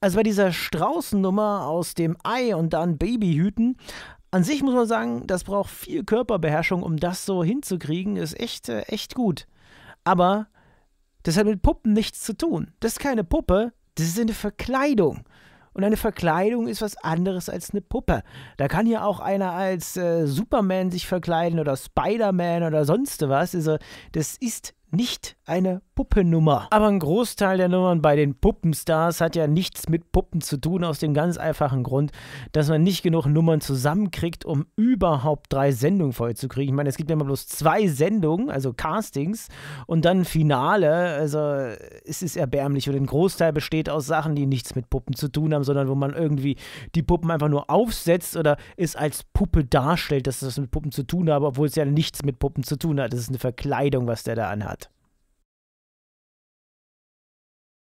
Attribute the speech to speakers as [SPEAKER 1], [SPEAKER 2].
[SPEAKER 1] Also bei dieser Straußennummer aus dem Ei und dann Babyhüten, an sich muss man sagen, das braucht viel Körperbeherrschung, um das so hinzukriegen, ist echt, äh, echt gut. Aber das hat mit Puppen nichts zu tun. Das ist keine Puppe, das ist eine Verkleidung. Und eine Verkleidung ist was anderes als eine Puppe. Da kann hier auch einer als äh, Superman sich verkleiden oder Spider-Man oder sonst was. Also, das ist nicht eine Puppennummer. Aber ein Großteil der Nummern bei den Puppenstars hat ja nichts mit Puppen zu tun, aus dem ganz einfachen Grund, dass man nicht genug Nummern zusammenkriegt, um überhaupt drei Sendungen vollzukriegen. Ich meine, es gibt ja immer bloß zwei Sendungen, also Castings und dann Finale. Also es ist erbärmlich. Und ein Großteil besteht aus Sachen, die nichts mit Puppen zu tun haben, sondern wo man irgendwie die Puppen einfach nur aufsetzt oder es als Puppe darstellt, dass das mit Puppen zu tun hat, obwohl es ja nichts mit Puppen zu tun hat. Das ist eine Verkleidung, was der da anhat.